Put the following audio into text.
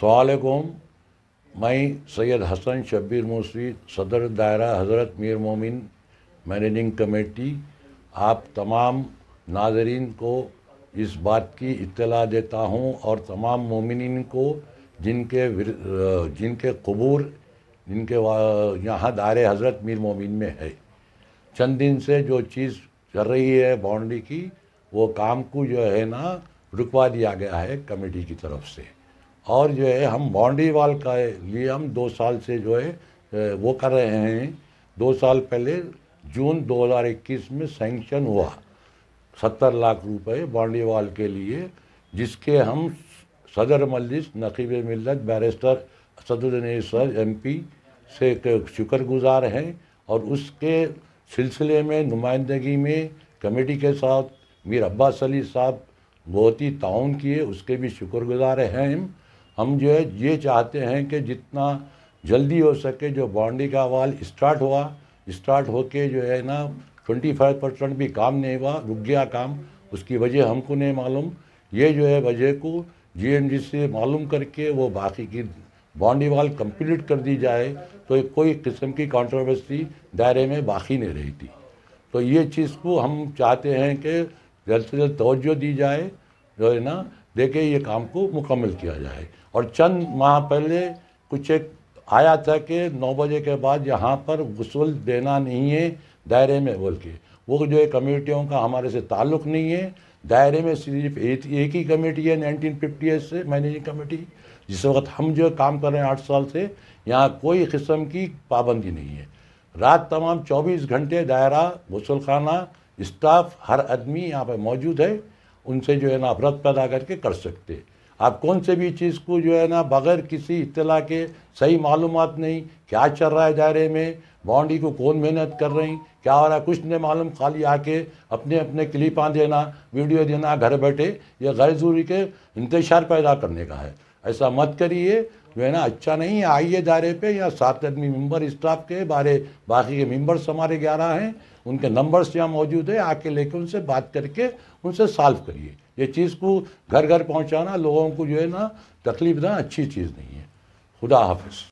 सवालकुम मैं सैयद हसन शब्बीर मोसी सदर दायरा हज़रत मीर मोमिन मैनेजिंग कमेटी आप तमाम नाजरीन को इस बात की इत्तला देता हूँ और तमाम मोमिन को जिनके जिनके कबूर जिनके यहाँ दायरे हज़रत मीर मोमिन में है चंद दिन से जो चीज़ चल रही है बाउंड्री की वो काम को जो है ना रुकवा दिया गया है कमेटी की तरफ से और जो है हम वाल का लिए हम दो साल से जो है वो कर रहे हैं दो साल पहले जून 2021 में सेंक्शन हुआ सत्तर लाख रुपए वाल के लिए जिसके हम सदर मलिस नकीब मिलत बैरिस्टर सदर सर एम पी से शुक्रगुजार हैं और उसके सिलसिले में नुमाइंदगी में कमेटी के साथ मीर अब्बास अली साहब बहुत ही ताउन किए उसके भी शुक्रगुजार हैं हम हम जो है ये चाहते हैं कि जितना जल्दी हो सके जो बाउंड्री का वाल स्टार्ट हुआ स्टार्ट होके जो है ना ट्वेंटी फाइव परसेंट भी काम नहीं हुआ रुक गया काम उसकी वजह हमको नहीं मालूम ये जो है वजह को जी से मालूम करके वो बाकी की बाउंड्री वाल कंप्लीट कर दी जाए तो कोई किस्म की कंट्रोवर्सी दायरे में बाकी नहीं रहती तो ये चीज़ को हम चाहते हैं कि जल्द से जल्द तोज्जो दी जाए जो है ना देखे ये काम को मुकम्मल किया जाए और चंद माह पहले कुछ एक आया था कि नौ बजे के बाद यहाँ पर गसल देना नहीं है दायरे में बोल के वो जो है कमेटियों का हमारे से ताल्लुक़ नहीं है दायरे में सिर्फ एक, एक ही कमेटी है नाइनटीन फिफ्टी एट से मैनेजिंग कमेटी जिस वक्त हम जो काम कर रहे हैं आठ साल से यहाँ कोई किस्म की पाबंदी नहीं है रात तमाम 24 घंटे दायरा गसलखाना स्टाफ हर आदमी यहाँ पर मौजूद है उनसे जो है ना नफरत पैदा करके कर सकते आप कौन से भी चीज़ को जो है ना बग़ैर किसी इतला के सही मालूम नहीं क्या चल रहा है दायरे में बाउंड्री को कौन मेहनत कर रही क्या हो रहा है कुछ नहीं मालूम खाली आके अपने अपने क्लिपाँ देना वीडियो देना घर बैठे ये गैर जरूरी के इंतजार पैदा करने का है ऐसा मत करिए जो है ना अच्छा नहीं है आइए दायरे पे या सात आदमी मेम्बर स्टाफ के बारे बाकी के मेंबर्स हमारे ग्यारह हैं उनके नंबर्स यहाँ मौजूद है आके लेके उनसे बात करके उनसे सॉल्व करिए ये चीज़ को घर घर पहुँचाना लोगों को जो है ना तकलीफ देना अच्छी चीज़ नहीं है खुदा हाफिज़